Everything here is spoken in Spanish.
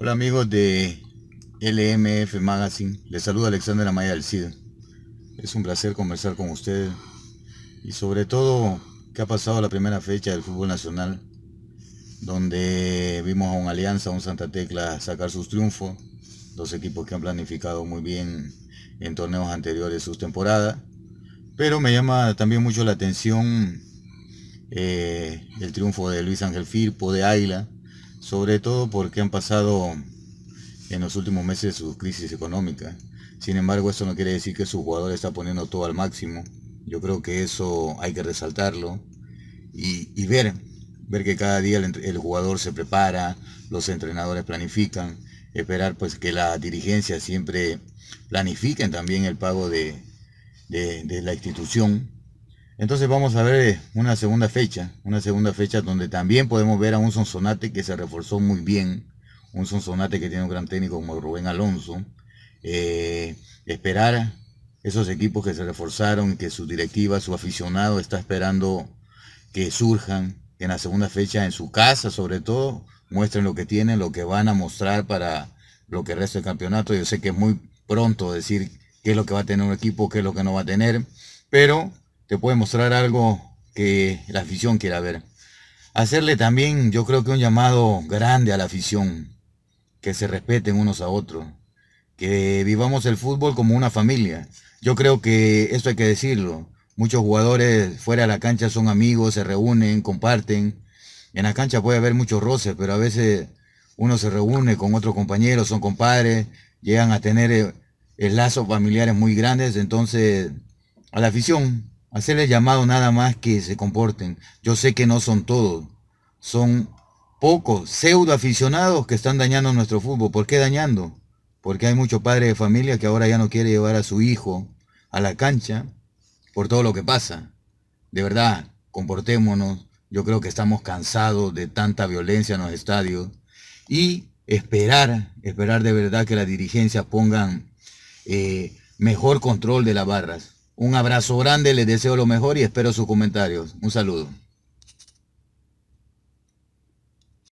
Hola amigos de LMF Magazine, les saluda Alexander Amaya del CID. Es un placer conversar con ustedes y sobre todo que ha pasado la primera fecha del fútbol nacional, donde vimos a un Alianza, a un Santa Tecla sacar sus triunfos, dos equipos que han planificado muy bien en torneos anteriores sus temporadas, pero me llama también mucho la atención eh, el triunfo de Luis Ángel Firpo de Águila, sobre todo porque han pasado en los últimos meses sus crisis económicas. Sin embargo, eso no quiere decir que su jugador está poniendo todo al máximo. Yo creo que eso hay que resaltarlo y, ver, ver que cada día el, jugador se prepara, los entrenadores planifican, esperar pues que la dirigencia siempre planifiquen también el pago de la institución entonces vamos a ver eh, una segunda fecha, una segunda fecha donde también podemos ver a un Sonsonate que se reforzó muy bien, un Sonsonate que tiene un gran técnico como Rubén Alonso. Eh, esperar esos equipos que se reforzaron, que su directiva, su aficionado está esperando que surjan, en la segunda fecha en su casa sobre todo muestren lo que tienen, lo que van a mostrar para lo que resta el campeonato. Yo sé que es muy pronto decir qué es lo que va a tener un equipo, qué es lo que no va a tener, pero te puede mostrar algo que la afición quiera ver. Hacerle también, yo creo que un llamado grande a la afición, que se respeten unos a otros, que vivamos el fútbol como una familia. Yo creo que esto hay que decirlo. Muchos jugadores fuera de la cancha son amigos, se reúnen, comparten. En la cancha puede haber muchos roces, pero a veces uno se reúne con otros compañeros, son compadres, llegan a tener eh, lazos familiares muy grandes. Entonces, a la afición, Hacerles llamado nada más que se comporten. Yo sé que no son todos. Son pocos pseudo aficionados que están dañando nuestro fútbol. ¿Por qué dañando? Porque hay muchos padres de familia que ahora ya no quiere llevar a su hijo a la cancha por todo lo que pasa. De verdad, comportémonos. Yo creo que estamos cansados de tanta violencia en los estadios. Y esperar, esperar de verdad que las dirigencias pongan eh, mejor control de las barras. Un abrazo grande, les deseo lo mejor y espero sus comentarios. Un saludo.